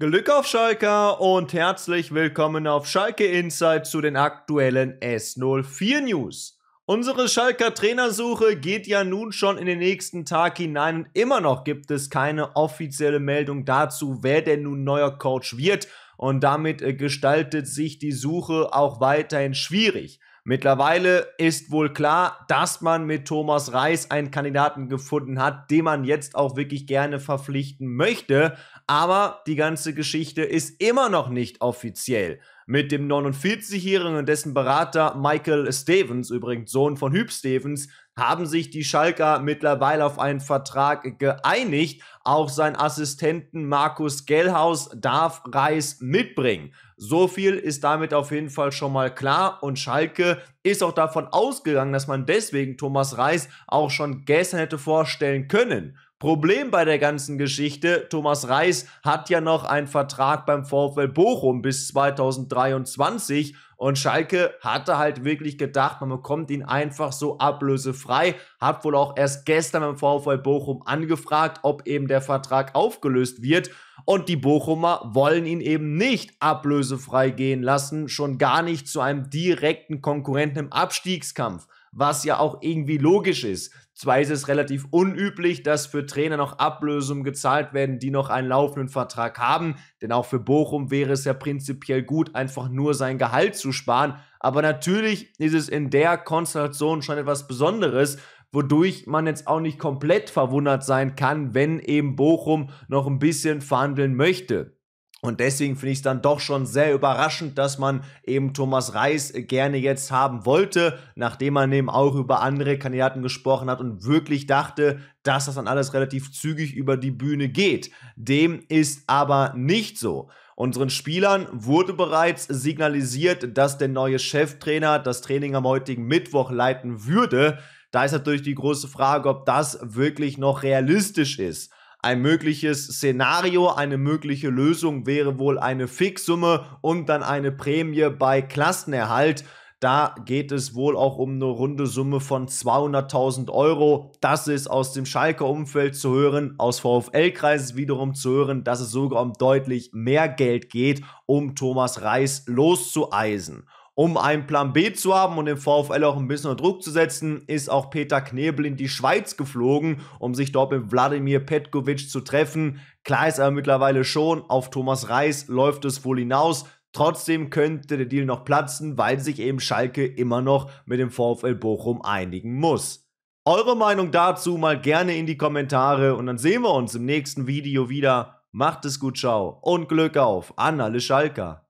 Glück auf Schalke und herzlich willkommen auf Schalke Insight zu den aktuellen S04 News. Unsere Schalker Trainersuche geht ja nun schon in den nächsten Tag hinein und immer noch gibt es keine offizielle Meldung dazu, wer denn nun neuer Coach wird und damit gestaltet sich die Suche auch weiterhin schwierig. Mittlerweile ist wohl klar, dass man mit Thomas Reis einen Kandidaten gefunden hat, den man jetzt auch wirklich gerne verpflichten möchte. Aber die ganze Geschichte ist immer noch nicht offiziell mit dem 49-Jährigen und dessen Berater Michael Stevens, übrigens Sohn von Hüb Stevens, haben sich die Schalker mittlerweile auf einen Vertrag geeinigt. Auch sein Assistenten Markus Gellhaus darf Reis mitbringen. So viel ist damit auf jeden Fall schon mal klar und Schalke ist auch davon ausgegangen, dass man deswegen Thomas Reis auch schon gestern hätte vorstellen können. Problem bei der ganzen Geschichte, Thomas Reis hat ja noch einen Vertrag beim VfL Bochum bis 2023 und Schalke hatte halt wirklich gedacht, man bekommt ihn einfach so ablösefrei, hat wohl auch erst gestern beim VfL Bochum angefragt, ob eben der Vertrag aufgelöst wird und die Bochumer wollen ihn eben nicht ablösefrei gehen lassen, schon gar nicht zu einem direkten Konkurrenten im Abstiegskampf was ja auch irgendwie logisch ist. Zwar ist es relativ unüblich, dass für Trainer noch Ablösungen gezahlt werden, die noch einen laufenden Vertrag haben, denn auch für Bochum wäre es ja prinzipiell gut, einfach nur sein Gehalt zu sparen, aber natürlich ist es in der Konstellation schon etwas Besonderes, wodurch man jetzt auch nicht komplett verwundert sein kann, wenn eben Bochum noch ein bisschen verhandeln möchte. Und deswegen finde ich es dann doch schon sehr überraschend, dass man eben Thomas Reis gerne jetzt haben wollte, nachdem man eben auch über andere Kandidaten gesprochen hat und wirklich dachte, dass das dann alles relativ zügig über die Bühne geht. Dem ist aber nicht so. Unseren Spielern wurde bereits signalisiert, dass der neue Cheftrainer das Training am heutigen Mittwoch leiten würde. Da ist natürlich die große Frage, ob das wirklich noch realistisch ist. Ein mögliches Szenario, eine mögliche Lösung wäre wohl eine Fixsumme und dann eine Prämie bei Klassenerhalt. Da geht es wohl auch um eine runde Summe von 200.000 Euro. Das ist aus dem Schalker Umfeld zu hören, aus VfL-Kreises wiederum zu hören, dass es sogar um deutlich mehr Geld geht, um Thomas Reis loszueisen. Um einen Plan B zu haben und den VfL auch ein bisschen unter Druck zu setzen, ist auch Peter Knebel in die Schweiz geflogen, um sich dort mit Wladimir Petkovic zu treffen. Klar ist aber mittlerweile schon, auf Thomas Reis läuft es wohl hinaus. Trotzdem könnte der Deal noch platzen, weil sich eben Schalke immer noch mit dem VfL Bochum einigen muss. Eure Meinung dazu mal gerne in die Kommentare und dann sehen wir uns im nächsten Video wieder. Macht es gut, ciao und Glück auf an alle Schalker.